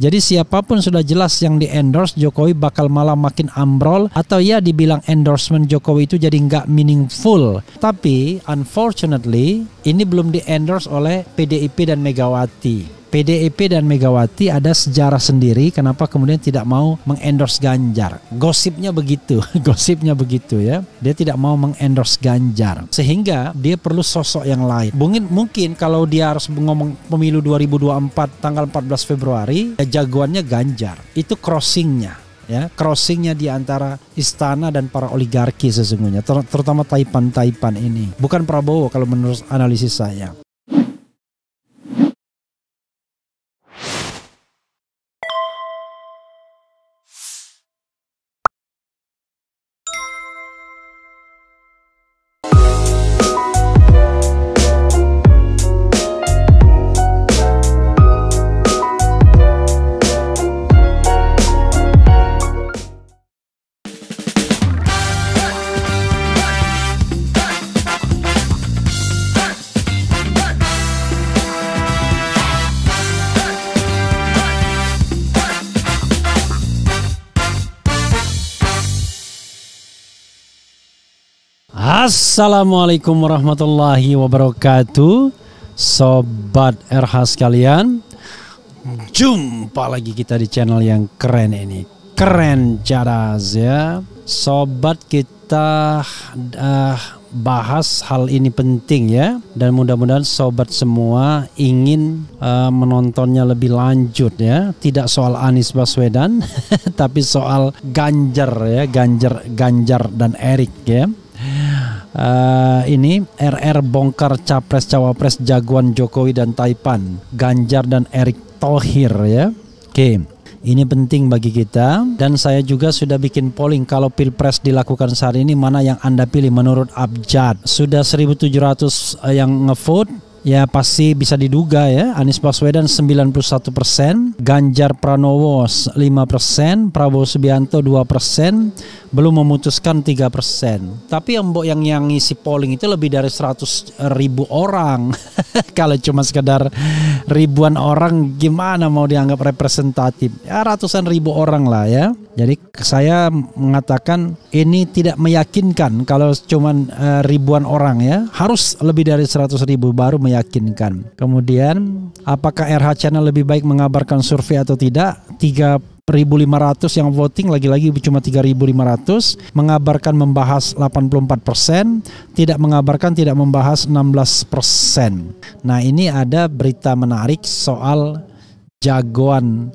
Jadi siapapun sudah jelas yang di endorse Jokowi bakal malah makin ambrol atau ya dibilang endorsement Jokowi itu jadi nggak meaningful. Tapi unfortunately ini belum di endorse oleh PDIP dan Megawati. PDIP dan Megawati ada sejarah sendiri kenapa kemudian tidak mau mengendorse Ganjar. Gosipnya begitu, gosipnya begitu ya. Dia tidak mau mengendorse Ganjar sehingga dia perlu sosok yang lain. Mungkin mungkin kalau dia harus ngomong pemilu 2024 tanggal 14 Februari, ya jagoannya Ganjar. Itu crossingnya ya crossingnya di antara istana dan para oligarki sesungguhnya terutama taipan-taipan ini bukan Prabowo kalau menurut analisis saya Assalamualaikum warahmatullahi wabarakatuh Sobat RH sekalian Jumpa lagi kita di channel yang keren ini Keren Cadas ya Sobat kita uh, bahas hal ini penting ya Dan mudah-mudahan sobat semua ingin uh, menontonnya lebih lanjut ya Tidak soal Anies Baswedan Tapi soal Ganjar ya Ganjar, Ganjar dan Erik ya uh, ini RR bongkar capres cawapres jagoan Jokowi dan Taipan, Ganjar dan Erick Thohir ya. Oke. Okay. Ini penting bagi kita dan saya juga sudah bikin polling kalau pilpres dilakukan saat ini mana yang Anda pilih menurut Abjad. Sudah 1700 eh, yang ngevote Ya pasti bisa diduga ya Anies Baswedan 91 persen Ganjar Pranowo 5 persen Prabowo Subianto 2 persen Belum memutuskan 3 persen Tapi yang, yang, yang ngisi polling itu lebih dari 100 ribu orang Kalau cuma sekedar ribuan orang Gimana mau dianggap representatif Ya ratusan ribu orang lah ya Jadi saya mengatakan ini tidak meyakinkan Kalau cuma uh, eh, ribuan orang ya Harus lebih dari 100 ribu baru meyakinkan. Kemudian, apakah RH Channel lebih baik mengabarkan survei atau tidak? 3.500 yang voting lagi-lagi cuma 3.500 mengabarkan membahas 84 tidak mengabarkan tidak membahas 16 nah ini ada berita menarik soal jagoan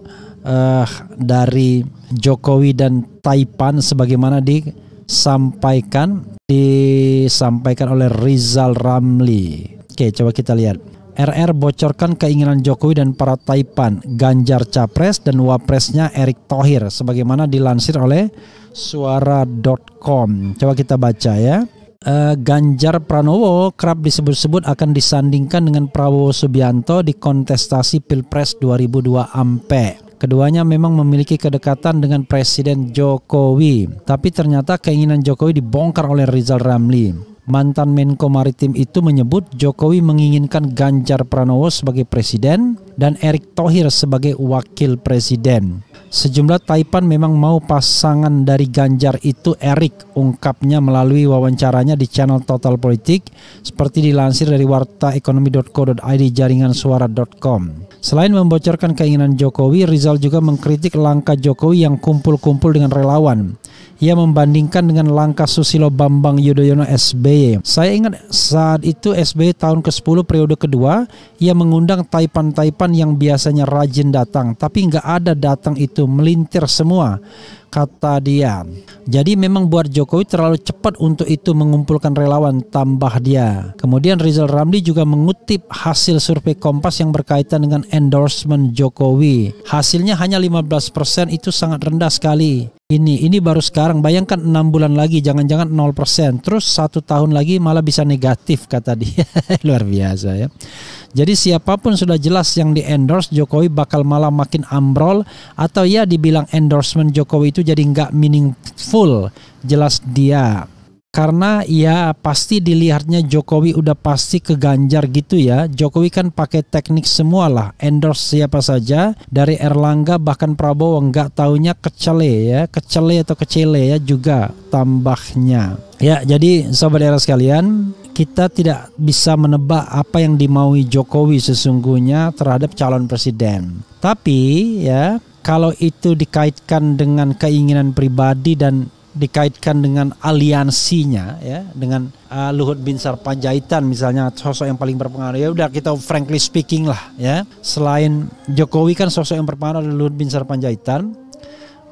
uh, dari Jokowi dan Taipan sebagaimana disampaikan disampaikan oleh Rizal Ramli Oke, coba kita lihat. RR bocorkan keinginan Jokowi dan para Taipan, Ganjar Capres dan Wapresnya Erick Thohir, sebagaimana dilansir oleh suara.com. Coba kita baca ya. Uh, Ganjar Pranowo kerap disebut-sebut akan disandingkan dengan Prabowo Subianto di kontestasi Pilpres 2002 Ampe. Keduanya memang memiliki kedekatan dengan Presiden Jokowi, tapi ternyata keinginan Jokowi dibongkar oleh Rizal Ramli. Mantan Menko Maritim itu menyebut Jokowi menginginkan Ganjar Pranowo sebagai presiden dan Erick Thohir sebagai wakil presiden. Sejumlah Taipan memang mau pasangan dari Ganjar itu Erick, ungkapnya melalui wawancaranya di channel Total Politik, seperti dilansir dari wartaekonomi.co.id jaringan suara.com. Selain membocorkan keinginan Jokowi, Rizal juga mengkritik langkah Jokowi yang kumpul-kumpul dengan relawan. Ia membandingkan dengan langkah Susilo Bambang Yudhoyono SBY. Saya ingat saat itu SBY tahun ke-10 periode kedua, ia mengundang taipan-taipan yang biasanya rajin datang, tapi nggak ada datang itu melintir semua kata dia. Jadi memang buat Jokowi terlalu cepat untuk itu mengumpulkan relawan tambah dia. Kemudian Rizal Ramli juga mengutip hasil survei Kompas yang berkaitan dengan endorsement Jokowi. Hasilnya hanya 15% itu sangat rendah sekali ini ini baru sekarang bayangkan enam bulan lagi jangan-jangan nol persen. terus satu tahun lagi malah bisa negatif kata dia luar biasa ya jadi siapapun sudah jelas yang di endorse Jokowi bakal malah makin ambrol atau ya dibilang endorsement Jokowi itu jadi nggak meaningful jelas dia karena ya pasti dilihatnya Jokowi udah pasti ke Ganjar gitu ya. Jokowi kan pakai teknik semua lah, endorse siapa saja dari Erlangga bahkan Prabowo nggak taunya kecele ya, kecele atau kecele ya juga tambahnya. Ya, jadi sobat era sekalian, kita tidak bisa menebak apa yang dimaui Jokowi sesungguhnya terhadap calon presiden. Tapi ya, kalau itu dikaitkan dengan keinginan pribadi dan dikaitkan dengan aliansinya ya dengan uh, Luhut bin Sarpanjaitan misalnya sosok yang paling berpengaruh ya udah kita frankly speaking lah ya selain Jokowi kan sosok yang berpengaruh adalah Luhut bin Sarpanjaitan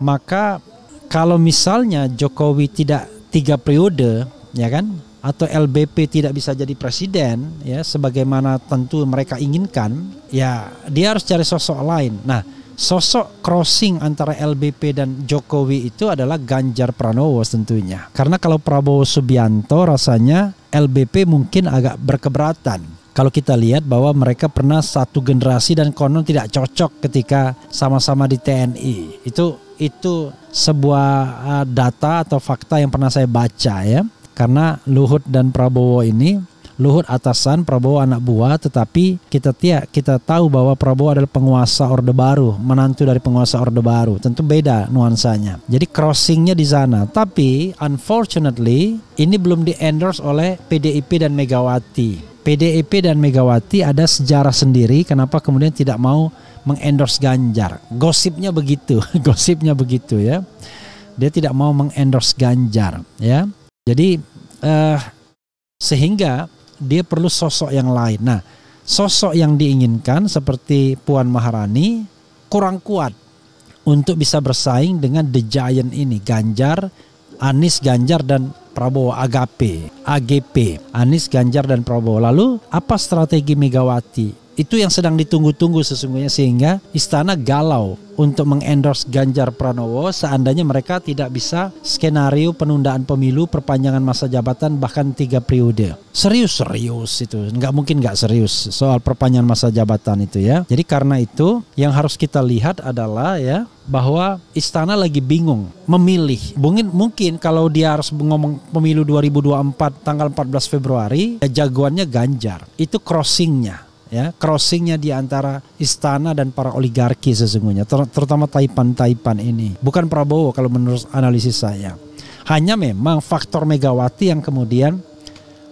maka kalau misalnya Jokowi tidak tiga periode ya kan atau LBP tidak bisa jadi presiden ya sebagaimana tentu mereka inginkan ya dia harus cari sosok lain nah sosok crossing antara LBP dan Jokowi itu adalah Ganjar Pranowo tentunya. Karena kalau Prabowo Subianto rasanya LBP mungkin agak berkeberatan. Kalau kita lihat bahwa mereka pernah satu generasi dan konon tidak cocok ketika sama-sama di TNI. Itu itu sebuah eh, data atau fakta yang pernah saya baca ya. Karena Luhut dan Prabowo ini Luhut atasan, Prabowo anak buah, tetapi kita tiak kita tahu bahwa Prabowo adalah penguasa Orde Baru, menantu dari penguasa Orde Baru. Tentu beda nuansanya. Jadi crossingnya di sana. Tapi unfortunately ini belum di endorse oleh PDIP dan Megawati. PDIP dan Megawati ada sejarah sendiri kenapa kemudian tidak mau mengendorse Ganjar. Gosipnya begitu, gosipnya begitu ya. Dia tidak mau mengendorse Ganjar ya. Jadi eh, sehingga dia perlu sosok yang lain. Nah, sosok yang diinginkan seperti Puan Maharani kurang kuat untuk bisa bersaing dengan the giant ini, Ganjar, Anies Ganjar dan Prabowo Agape, AGP, Anies Ganjar dan Prabowo. Lalu apa strategi Megawati? Itu yang sedang ditunggu-tunggu sesungguhnya sehingga istana galau untuk mengendorse Ganjar Pranowo seandainya mereka tidak bisa skenario penundaan pemilu, perpanjangan masa jabatan bahkan tiga periode. Serius serius itu, nggak mungkin nggak serius soal perpanjangan masa jabatan itu ya. Jadi karena itu yang harus kita lihat adalah ya bahwa istana lagi bingung memilih. Mungkin mungkin kalau dia harus ngomong pemilu 2024 tanggal 14 Februari, ya jagoannya Ganjar. Itu crossingnya ya crossingnya di antara istana dan para oligarki sesungguhnya ter terutama taipan-taipan ini bukan Prabowo kalau menurut analisis saya hanya memang faktor Megawati yang kemudian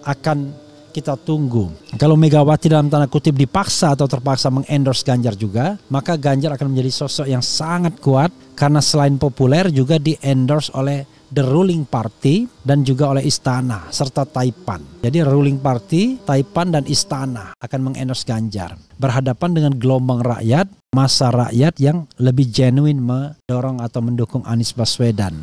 akan kita tunggu. Kalau Megawati dalam tanda kutip dipaksa atau terpaksa mengendorse Ganjar juga, maka Ganjar akan menjadi sosok yang sangat kuat karena selain populer juga di endorse oleh the ruling party dan juga oleh istana serta Taipan. Jadi ruling party, Taipan dan istana akan mengendorse Ganjar. Berhadapan dengan gelombang rakyat, masa rakyat yang lebih genuine mendorong atau mendukung Anies Baswedan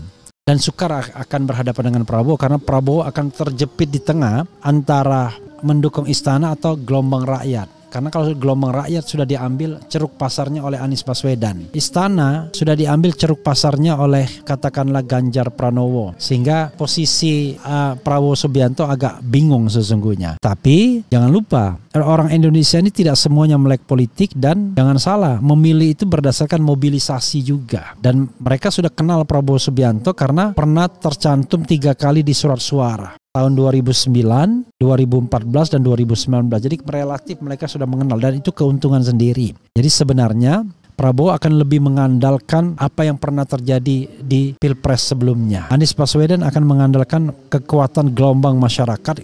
dan sukar akan berhadapan dengan Prabowo karena Prabowo akan terjepit di tengah antara mendukung istana atau gelombang rakyat. Karena kalau gelombang rakyat sudah diambil ceruk pasarnya oleh Anies Baswedan. Istana sudah diambil ceruk pasarnya oleh katakanlah Ganjar Pranowo. Sehingga posisi uh, Prabowo Subianto agak bingung sesungguhnya. Tapi jangan lupa orang Indonesia ini tidak semuanya melek politik dan jangan salah memilih itu berdasarkan mobilisasi juga. Dan mereka sudah kenal Prabowo Subianto karena pernah tercantum tiga kali di surat suara tahun 2009, 2014 dan 2019. Jadi relatif mereka sudah mengenal dan itu keuntungan sendiri. Jadi sebenarnya Prabowo akan lebih mengandalkan apa yang pernah terjadi di Pilpres sebelumnya. Anies Baswedan akan mengandalkan kekuatan gelombang masyarakat,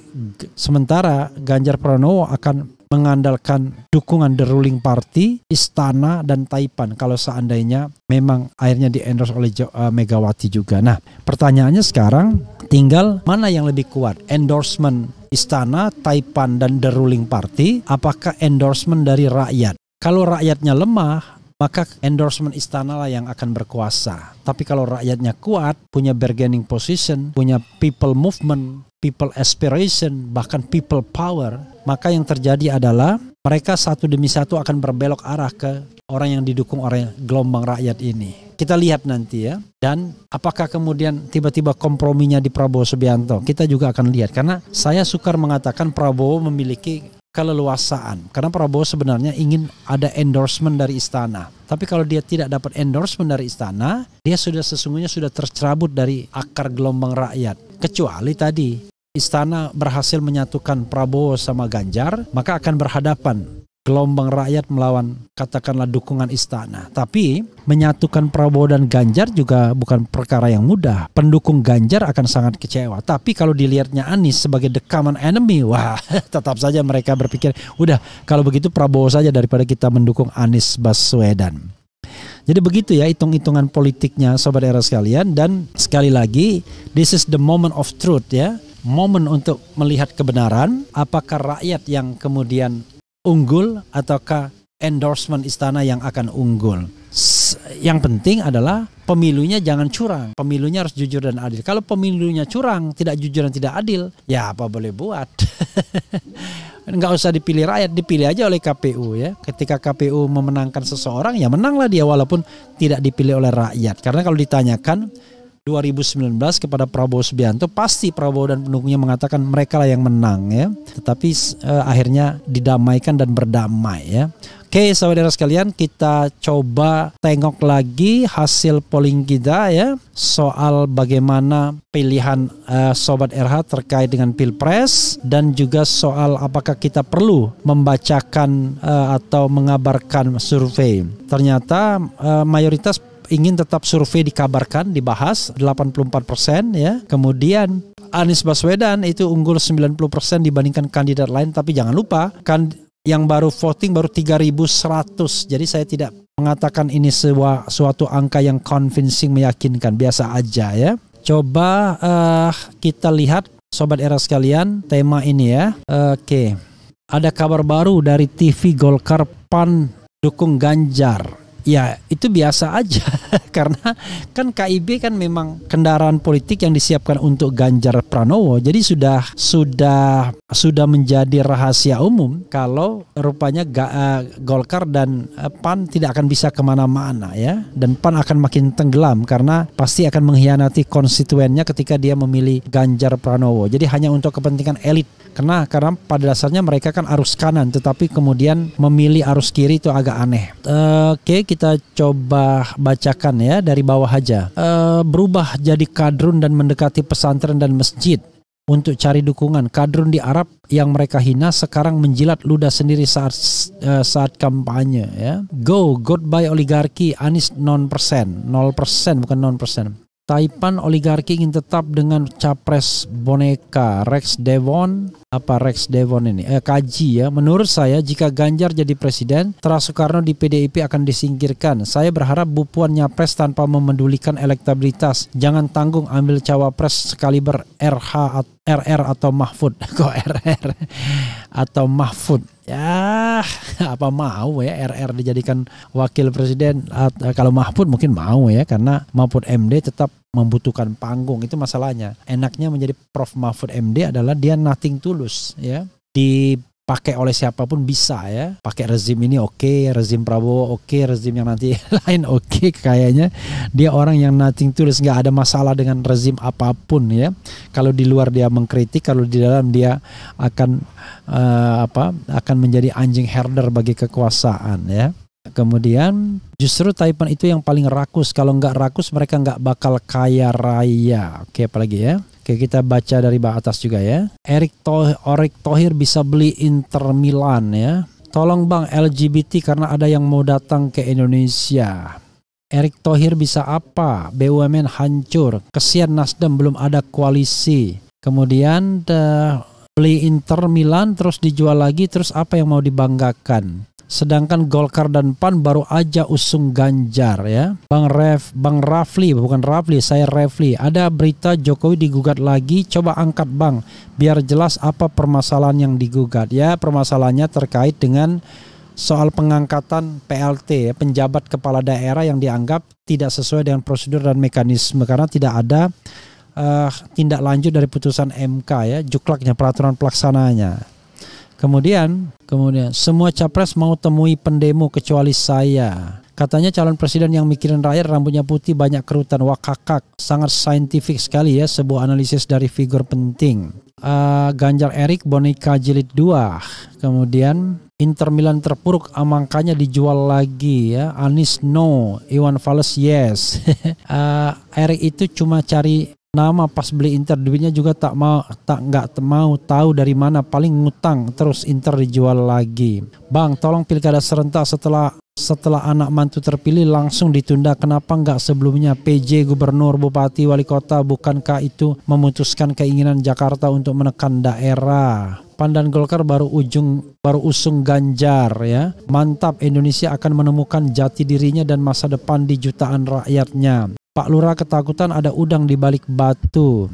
sementara Ganjar Pranowo akan mengandalkan dukungan the ruling party, istana dan Taipan kalau seandainya memang akhirnya di-endorse oleh eh, Megawati juga. Nah, pertanyaannya sekarang Tinggal mana yang lebih kuat, endorsement istana, Taipan, dan the ruling party, apakah endorsement dari rakyat? Kalau rakyatnya lemah, maka endorsement istana lah yang akan berkuasa. Tapi kalau rakyatnya kuat, punya bargaining position, punya people movement, people aspiration, bahkan people power, maka yang terjadi adalah mereka satu demi satu akan berbelok arah ke orang yang didukung oleh gelombang rakyat ini. Kita lihat nanti ya. Dan apakah kemudian tiba-tiba komprominya di Prabowo Subianto? Kita juga akan lihat karena saya sukar mengatakan Prabowo memiliki keleluasaan karena Prabowo sebenarnya ingin ada endorsement dari istana. Tapi kalau dia tidak dapat endorsement dari istana, dia sudah sesungguhnya sudah tercerabut dari akar gelombang rakyat. Kecuali tadi istana berhasil menyatukan Prabowo sama Ganjar, maka akan berhadapan gelombang rakyat melawan katakanlah dukungan istana. Tapi menyatukan Prabowo dan Ganjar juga bukan perkara yang mudah. Pendukung Ganjar akan sangat kecewa. Tapi kalau dilihatnya Anies sebagai the common enemy, wah tetap saja mereka berpikir, udah kalau begitu Prabowo saja daripada kita mendukung Anies Baswedan. Jadi begitu ya hitung-hitungan politiknya sobat era sekalian dan sekali lagi this is the moment of truth ya momen untuk melihat kebenaran, apakah rakyat yang kemudian unggul ataukah endorsement istana yang akan unggul. Yang penting adalah pemilunya jangan curang. Pemilunya harus jujur dan adil. Kalau pemilunya curang, tidak jujur dan tidak adil, ya apa boleh buat. Nggak usah dipilih rakyat, dipilih aja oleh KPU ya. Ketika KPU memenangkan seseorang, ya menanglah dia walaupun tidak dipilih oleh rakyat. Karena kalau ditanyakan 2019 kepada Prabowo Subianto pasti Prabowo dan pendukungnya mengatakan mereka lah yang menang ya tetapi eh, akhirnya didamaikan dan berdamai ya Oke saudara sekalian kita coba tengok lagi hasil polling kita ya soal bagaimana pilihan uh, Sobat RH terkait dengan Pilpres dan juga soal apakah kita perlu membacakan uh, atau mengabarkan survei. Ternyata uh, mayoritas ingin tetap survei dikabarkan dibahas 84 persen ya kemudian Anies Baswedan itu unggul 90 persen dibandingkan kandidat lain tapi jangan lupa kan yang baru voting baru 3.100. Jadi saya tidak mengatakan ini suatu angka yang convincing meyakinkan, biasa aja ya. Coba uh, kita lihat sobat era sekalian tema ini ya. Oke. Okay. Ada kabar baru dari TV Golkar PAN dukung Ganjar ya itu biasa aja karena kan KIB kan memang kendaraan politik yang disiapkan untuk Ganjar Pranowo jadi sudah sudah sudah menjadi rahasia umum kalau rupanya eh, Golkar dan eh, PAN tidak akan bisa kemana-mana ya dan PAN akan makin tenggelam karena pasti akan mengkhianati konstituennya ketika dia memilih Ganjar Pranowo jadi hanya untuk kepentingan elit karena karena pada dasarnya mereka kan arus kanan tetapi kemudian memilih arus kiri itu agak aneh eh, oke okay, kita coba bacakan ya dari bawah aja. E, berubah jadi kadrun dan mendekati pesantren dan masjid untuk cari dukungan. Kadrun di Arab yang mereka hina sekarang menjilat ludah sendiri saat eh, saat kampanye ya. Go goodbye oligarki Anis non persen, 0 persen bukan non persen. Taipan oligarki ingin tetap dengan capres boneka Rex Devon apa Rex Devon ini eh, kaji ya menurut saya jika Ganjar jadi presiden Tera Soekarno di PDIP akan disingkirkan saya berharap Bu Puan nyapres tanpa memedulikan elektabilitas jangan tanggung ambil cawapres sekaliber RH RR atau Mahfud kok RR atau Mahfud ya apa mau ya RR dijadikan wakil presiden kalau Mahfud mungkin mau ya karena Mahfud MD tetap membutuhkan panggung itu masalahnya. Enaknya menjadi Prof Mahfud MD adalah dia nothing tulus ya. Dipakai oleh siapapun bisa ya. Pakai rezim ini oke, okay, rezim Prabowo oke, okay, rezim yang nanti lain oke okay, kayaknya. Dia orang yang nothing tulus, nggak ada masalah dengan rezim apapun ya. Kalau di luar dia mengkritik, kalau di dalam dia akan uh, apa? akan menjadi anjing herder bagi kekuasaan ya. Kemudian justru Taipan itu yang paling rakus. Kalau nggak rakus mereka nggak bakal kaya raya. Oke apalagi ya. Oke kita baca dari bawah atas juga ya. Erick Thohir, Erick bisa beli Inter Milan ya. Tolong bang LGBT karena ada yang mau datang ke Indonesia. Erick Tohir bisa apa? BUMN hancur. Kesian Nasdem belum ada koalisi. Kemudian eh, beli Inter Milan terus dijual lagi terus apa yang mau dibanggakan? Sedangkan Golkar dan PAN baru aja usung Ganjar ya. Bang Ref, Bang Rafli, bukan Rafli, saya Refli. Ada berita Jokowi digugat lagi, coba angkat Bang biar jelas apa permasalahan yang digugat. Ya, permasalahannya terkait dengan soal pengangkatan PLT ya. penjabat kepala daerah yang dianggap tidak sesuai dengan prosedur dan mekanisme karena tidak ada uh, tindak lanjut dari putusan MK ya juklaknya peraturan pelaksananya Kemudian, kemudian semua capres mau temui pendemo kecuali saya. Katanya calon presiden yang mikirin rakyat rambutnya putih banyak kerutan wakakak. Sangat saintifik sekali ya sebuah analisis dari figur penting. Uh, Ganjar Erik boneka jilid 2. Kemudian Inter Milan terpuruk amangkanya dijual lagi ya. Anis no, Iwan Fales yes. uh, Erik itu cuma cari nama pas beli Inter duitnya juga tak mau tak nggak mau tahu dari mana paling ngutang terus Inter dijual lagi. Bang, tolong pilkada serentak setelah setelah anak mantu terpilih langsung ditunda kenapa nggak sebelumnya PJ gubernur bupati wali kota bukankah itu memutuskan keinginan Jakarta untuk menekan daerah Pandan Golkar baru ujung baru usung Ganjar ya. Mantap Indonesia akan menemukan jati dirinya dan masa depan di jutaan rakyatnya. Pak Lura ketakutan ada udang di balik batu.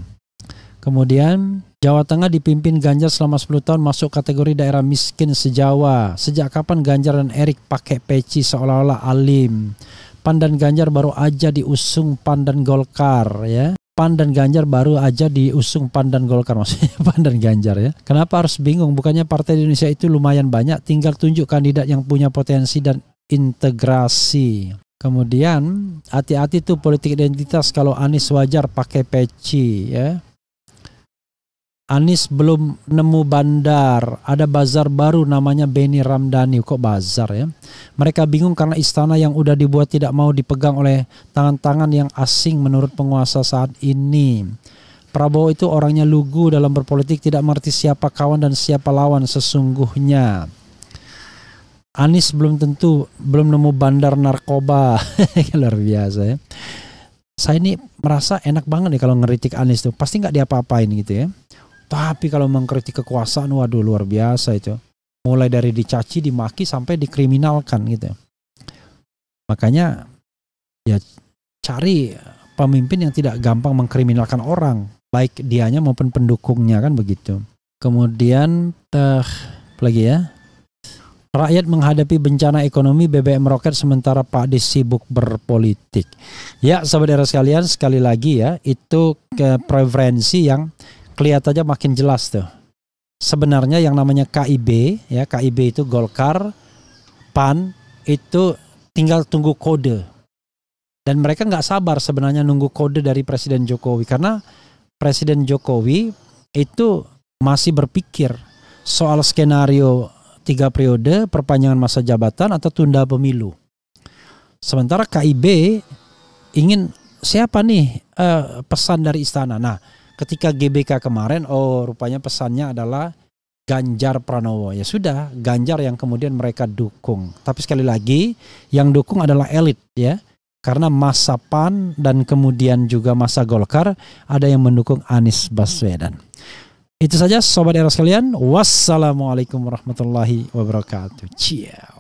Kemudian Jawa Tengah dipimpin Ganjar selama 10 tahun masuk kategori daerah miskin sejawa. Sejak kapan Ganjar dan Erik pakai peci seolah-olah alim? Pandan Ganjar baru aja diusung Pandan Golkar ya. PAN dan Ganjar baru aja diusung PAN dan Golkar maksudnya PAN dan Ganjar ya. Kenapa harus bingung? Bukannya partai di Indonesia itu lumayan banyak, tinggal tunjuk kandidat yang punya potensi dan integrasi. Kemudian hati-hati tuh politik identitas kalau Anies wajar pakai peci ya. Anis belum nemu bandar, ada bazar baru namanya Beni Ramdhani. Kok bazar ya? Mereka bingung karena istana yang udah dibuat tidak mau dipegang oleh tangan-tangan yang asing menurut penguasa saat ini. Prabowo itu orangnya lugu dalam berpolitik, tidak mengerti siapa kawan dan siapa lawan sesungguhnya. Anis belum tentu belum nemu bandar narkoba. Luar biasa ya. Saya ini merasa enak banget nih kalau ngeritik Anis tuh. Pasti nggak diapa-apain gitu ya tapi kalau mengkritik kekuasaan, waduh luar biasa itu. Mulai dari dicaci, dimaki sampai dikriminalkan gitu. Makanya ya cari pemimpin yang tidak gampang mengkriminalkan orang, baik dianya maupun pendukungnya kan begitu. Kemudian teh lagi ya. Rakyat menghadapi bencana ekonomi BBM roket sementara Pak Dis sibuk berpolitik. Ya, saudara sekalian, sekali lagi ya, itu ke preferensi yang kelihatannya makin jelas tuh. Sebenarnya yang namanya KIB ya KIB itu Golkar, PAN itu tinggal tunggu kode. Dan mereka nggak sabar sebenarnya nunggu kode dari Presiden Jokowi karena Presiden Jokowi itu masih berpikir soal skenario tiga periode perpanjangan masa jabatan atau tunda pemilu. Sementara KIB ingin siapa nih uh, pesan dari istana. Nah, ketika GBK kemarin oh rupanya pesannya adalah Ganjar Pranowo. Ya sudah, Ganjar yang kemudian mereka dukung. Tapi sekali lagi, yang dukung adalah elit ya. Karena masa PAN dan kemudian juga masa Golkar ada yang mendukung Anies Baswedan. Itu saja sobat era sekalian. Wassalamualaikum warahmatullahi wabarakatuh. Ciao.